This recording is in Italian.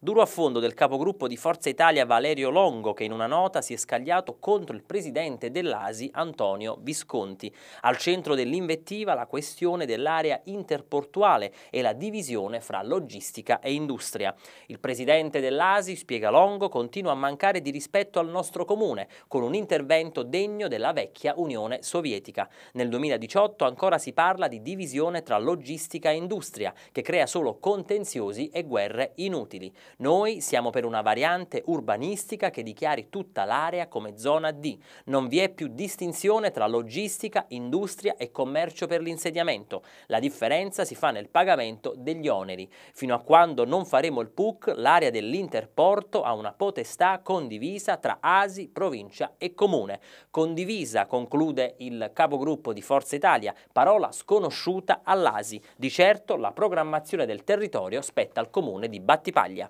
Duro affondo del capogruppo di Forza Italia Valerio Longo che in una nota si è scagliato contro il presidente dell'ASI Antonio Visconti. Al centro dell'invettiva la questione dell'area interportuale e la divisione fra logistica e industria. Il presidente dell'ASI, spiega Longo, continua a mancare di rispetto al nostro comune con un intervento degno della vecchia Unione Sovietica. Nel 2018 ancora si parla di divisione tra logistica e industria che crea solo contenziosi e guerre inutili. Noi siamo per una variante urbanistica che dichiari tutta l'area come zona D. Non vi è più distinzione tra logistica, industria e commercio per l'insediamento. La differenza si fa nel pagamento degli oneri. Fino a quando non faremo il PUC, l'area dell'interporto ha una potestà condivisa tra ASI, provincia e comune. Condivisa, conclude il capogruppo di Forza Italia, parola sconosciuta all'ASI. Di certo la programmazione del territorio spetta al comune di Battipaglia.